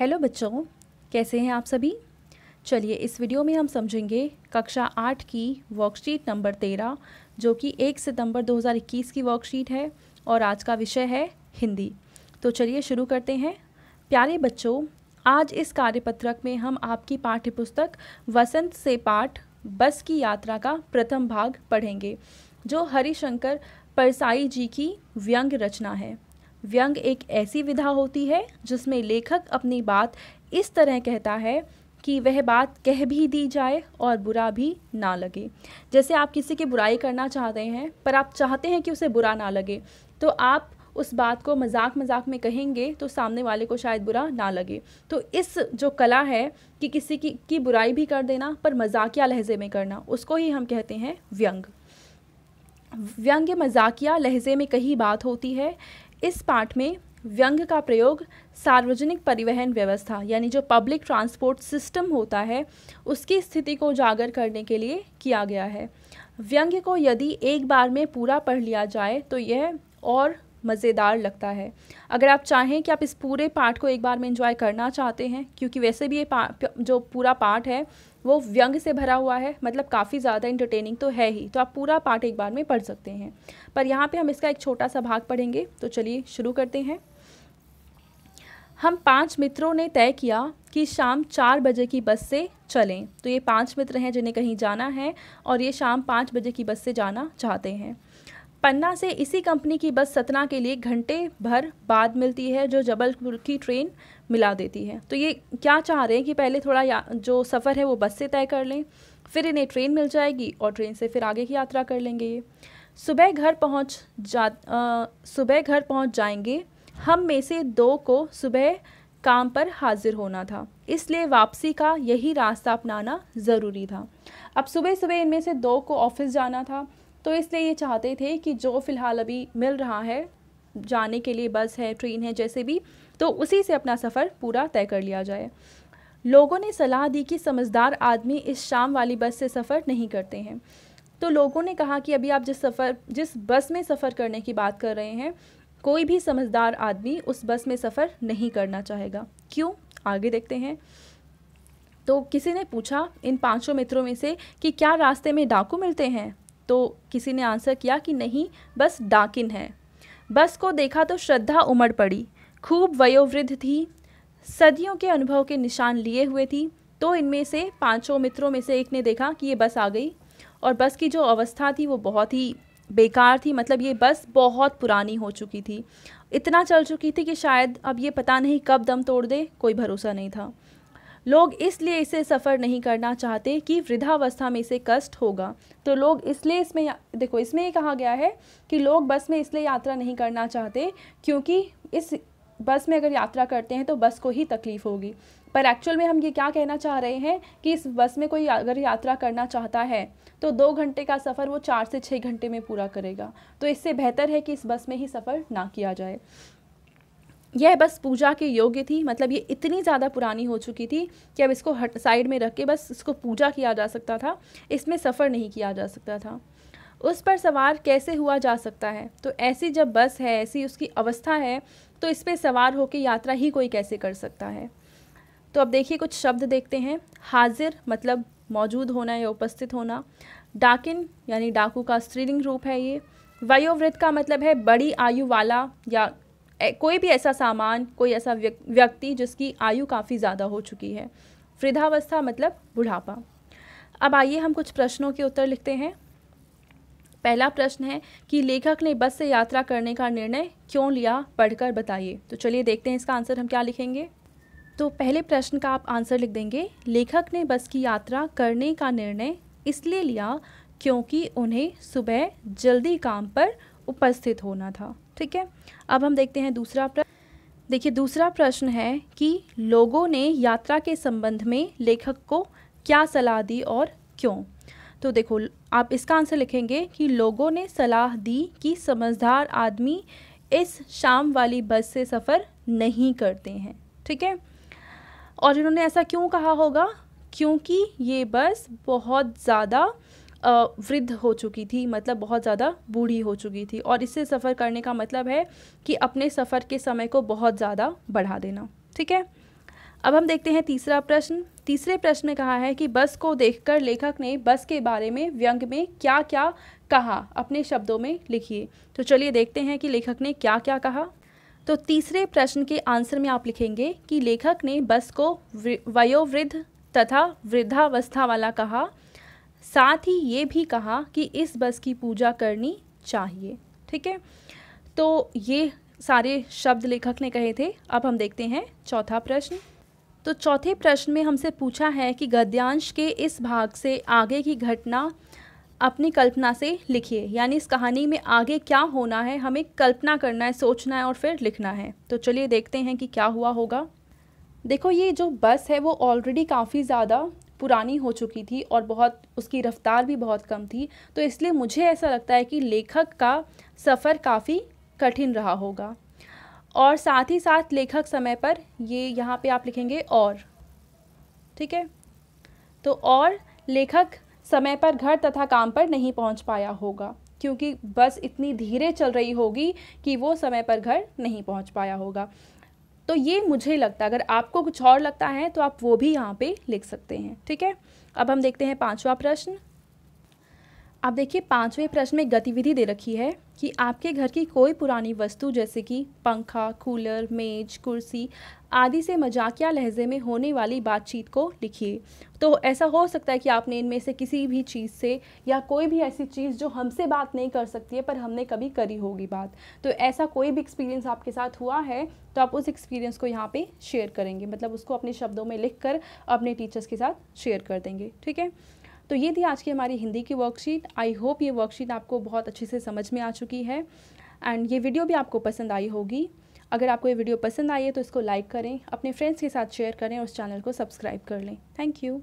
hello बच्चों कैसे हैं आप सभी चलिए इस वीडियो में हम समझेंगे कक्षा आठ की वर्कशीट नंबर तेरह जो कि एक सितंबर 2021 की वर्कशीट है और आज का विषय है हिंदी तो चलिए शुरू करते हैं प्यारे बच्चों आज इस कार्यपत्रक में हम आपकी पाठ्यपुस्तक वसंत से पाठ बस की यात्रा का प्रथम भाग पढ़ेंगे जो हरिशंकर परसाई जी की व्यंग रचना है व्यंग एक ऐसी विधा होती है जिसमें लेखक अपनी बात इस तरह कहता है कि वह बात कह भी दी जाए और बुरा भी ना लगे जैसे आप किसी की बुराई करना चाहते हैं पर आप चाहते हैं कि उसे बुरा ना लगे तो आप उस बात को मजाक मजाक में कहेंगे तो सामने वाले को शायद बुरा ना लगे तो इस जो कला है कि किसी की की बुराई भी कर देना पर मजाकिया लहजे में करना उसको ही हम कहते हैं व्यंग व्यंग्य मजाकिया लहजे में कही बात होती है इस पाठ में व्यंग का प्रयोग सार्वजनिक परिवहन व्यवस्था यानी जो पब्लिक ट्रांसपोर्ट सिस्टम होता है उसकी स्थिति को उजागर करने के लिए किया गया है व्यंग्य को यदि एक बार में पूरा पढ़ लिया जाए तो यह और मज़ेदार लगता है अगर आप चाहें कि आप इस पूरे पार्ट को एक बार में इंजॉय करना चाहते हैं क्योंकि वैसे भी ये जो पूरा पार्ट है वो व्यंग से भरा हुआ है मतलब काफ़ी ज़्यादा इंटरटेनिंग तो है ही तो आप पूरा पार्ट एक बार में पढ़ सकते हैं पर यहाँ पे हम इसका एक छोटा सा भाग पढ़ेंगे तो चलिए शुरू करते हैं हम पांच मित्रों ने तय किया कि शाम चार बजे की बस से चलें तो ये पांच मित्र हैं जिन्हें कहीं जाना है और ये शाम पाँच बजे की बस से जाना चाहते हैं पन्ना से इसी कंपनी की बस सतना के लिए घंटे भर बाद मिलती है जो जबलपुर की ट्रेन मिला देती है तो ये क्या चाह रहे हैं कि पहले थोड़ा या जो सफ़र है वो बस से तय कर लें फिर इन्हें ट्रेन मिल जाएगी और ट्रेन से फिर आगे की यात्रा कर लेंगे ये सुबह घर पहुंच जा सुबह घर पहुंच जाएंगे हम में से दो को सुबह काम पर हाजिर होना था इसलिए वापसी का यही रास्ता अपनाना ज़रूरी था अब सुबह सुबह इनमें से दो को ऑफिस जाना था तो इसलिए ये चाहते थे कि जो फ़िलहाल अभी मिल रहा है जाने के लिए बस है ट्रेन है जैसे भी तो उसी से अपना सफ़र पूरा तय कर लिया जाए लोगों ने सलाह दी कि समझदार आदमी इस शाम वाली बस से सफ़र नहीं करते हैं तो लोगों ने कहा कि अभी आप जिस सफ़र जिस बस में सफ़र करने की बात कर रहे हैं कोई भी समझदार आदमी उस बस में सफ़र नहीं करना चाहेगा क्यों आगे देखते हैं तो किसी ने पूछा इन पांचों मित्रों में से कि क्या रास्ते में डाकू मिलते हैं तो किसी ने आंसर किया कि नहीं बस डाकिन है बस को देखा तो श्रद्धा उमड़ पड़ी खूब वयोवृद्ध थी सदियों के अनुभव के निशान लिए हुए थी तो इनमें से पांचों मित्रों में से एक ने देखा कि ये बस आ गई और बस की जो अवस्था थी वो बहुत ही बेकार थी मतलब ये बस बहुत पुरानी हो चुकी थी इतना चल चुकी थी कि शायद अब ये पता नहीं कब दम तोड़ दे कोई भरोसा नहीं था लोग इसलिए इसे सफ़र नहीं करना चाहते कि वृद्धावस्था में इसे कष्ट होगा तो लोग इसलिए इसमें देखो इसमें ये कहा गया है कि लोग बस में इसलिए यात्रा नहीं करना चाहते क्योंकि इस बस में अगर यात्रा करते हैं तो बस को ही तकलीफ़ होगी पर एक्चुअल में हम ये क्या कहना चाह रहे हैं कि इस बस में कोई अगर यात्रा करना चाहता है तो दो घंटे का सफ़र वो चार से छः घंटे में पूरा करेगा तो इससे बेहतर है कि इस बस में ही सफ़र ना किया जाए यह बस पूजा के योग्य थी मतलब ये इतनी ज़्यादा पुरानी हो चुकी थी कि अब इसको हट साइड में रख के बस इसको पूजा किया जा सकता था इसमें सफ़र नहीं किया जा सकता था उस पर सवार कैसे हुआ जा सकता है तो ऐसी जब बस है ऐसी उसकी अवस्था है तो इस पर सवार होकर यात्रा ही कोई कैसे कर सकता है तो अब देखिए कुछ शब्द देखते हैं हाजिर मतलब मौजूद होना या उपस्थित होना डाकिन यानी डाकू का स्त्रीलिंग रूप है ये वयोवृत्त का मतलब है बड़ी आयु वाला या कोई भी ऐसा सामान कोई ऐसा व्यक्ति जिसकी आयु काफ़ी ज़्यादा हो चुकी है वृद्धावस्था मतलब बुढ़ापा अब आइए हम कुछ प्रश्नों के उत्तर लिखते हैं पहला प्रश्न है कि लेखक ने बस से यात्रा करने का निर्णय क्यों लिया पढ़कर बताइए तो चलिए देखते हैं इसका आंसर हम क्या लिखेंगे तो पहले प्रश्न का आप आंसर लिख देंगे लेखक ने बस की यात्रा करने का निर्णय इसलिए लिया क्योंकि उन्हें सुबह जल्दी काम पर उपस्थित होना था ठीक है अब हम देखते हैं दूसरा प्रश्न देखिए दूसरा प्रश्न है कि लोगों ने यात्रा के संबंध में लेखक को क्या सलाह दी और क्यों तो देखो आप इसका आंसर लिखेंगे कि लोगों ने सलाह दी कि समझदार आदमी इस शाम वाली बस से सफ़र नहीं करते हैं ठीक है और इन्होंने ऐसा क्यों कहा होगा क्योंकि ये बस बहुत ज़्यादा वृद्ध हो चुकी थी मतलब बहुत ज़्यादा बूढ़ी हो चुकी थी और इससे सफ़र करने का मतलब है कि अपने सफ़र के समय को बहुत ज़्यादा बढ़ा देना ठीक है अब हम देखते हैं तीसरा प्रश्न तीसरे प्रश्न में कहा है कि बस को देखकर लेखक ने बस के बारे में व्यंग में क्या क्या कहा अपने शब्दों में लिखिए तो चलिए देखते हैं कि लेखक ने क्या क्या कहा तो तीसरे प्रश्न के आंसर में आप लिखेंगे कि लेखक ने बस को वयोवृद्ध तथा वृद्धावस्था वाला कहा साथ ही ये भी कहा कि इस बस की पूजा करनी चाहिए ठीक है तो ये सारे शब्द लेखक ने कहे थे अब हम देखते हैं चौथा प्रश्न तो चौथे प्रश्न में हमसे पूछा है कि गद्यांश के इस भाग से आगे की घटना अपनी कल्पना से लिखिए यानी इस कहानी में आगे क्या होना है हमें कल्पना करना है सोचना है और फिर लिखना है तो चलिए देखते हैं कि क्या हुआ होगा देखो ये जो बस है वो ऑलरेडी काफ़ी ज़्यादा पुरानी हो चुकी थी और बहुत उसकी रफ़्तार भी बहुत कम थी तो इसलिए मुझे ऐसा लगता है कि लेखक का सफ़र काफ़ी कठिन रहा होगा और साथ ही साथ लेखक समय पर ये यहाँ पे आप लिखेंगे और ठीक है तो और लेखक समय पर घर तथा काम पर नहीं पहुँच पाया होगा क्योंकि बस इतनी धीरे चल रही होगी कि वो समय पर घर नहीं पहुँच पाया होगा तो ये मुझे लगता है अगर आपको कुछ और लगता है तो आप वो भी यहाँ पे लिख सकते हैं ठीक है अब हम देखते हैं पाँचवा प्रश्न आप देखिए पांचवें प्रश्न में गतिविधि दे रखी है कि आपके घर की कोई पुरानी वस्तु जैसे कि पंखा कूलर मेज कुर्सी आदि से मजाकिया लहजे में होने वाली बातचीत को लिखिए तो ऐसा हो सकता है कि आपने इनमें से किसी भी चीज़ से या कोई भी ऐसी चीज़ जो हमसे बात नहीं कर सकती है पर हमने कभी करी होगी बात तो ऐसा कोई भी एक्सपीरियंस आपके साथ हुआ है तो आप उस एक्सपीरियंस को यहाँ पर शेयर करेंगे मतलब उसको अपने शब्दों में लिख कर अपने टीचर्स के साथ शेयर कर देंगे ठीक है तो ये थी आज की हमारी हिंदी की वर्कशीट आई होप ये वर्कशीट आपको बहुत अच्छे से समझ में आ चुकी है एंड ये वीडियो भी आपको पसंद आई होगी अगर आपको ये वीडियो पसंद आई है तो इसको लाइक करें अपने फ्रेंड्स के साथ शेयर करें और उस चैनल को सब्सक्राइब कर लें थैंक यू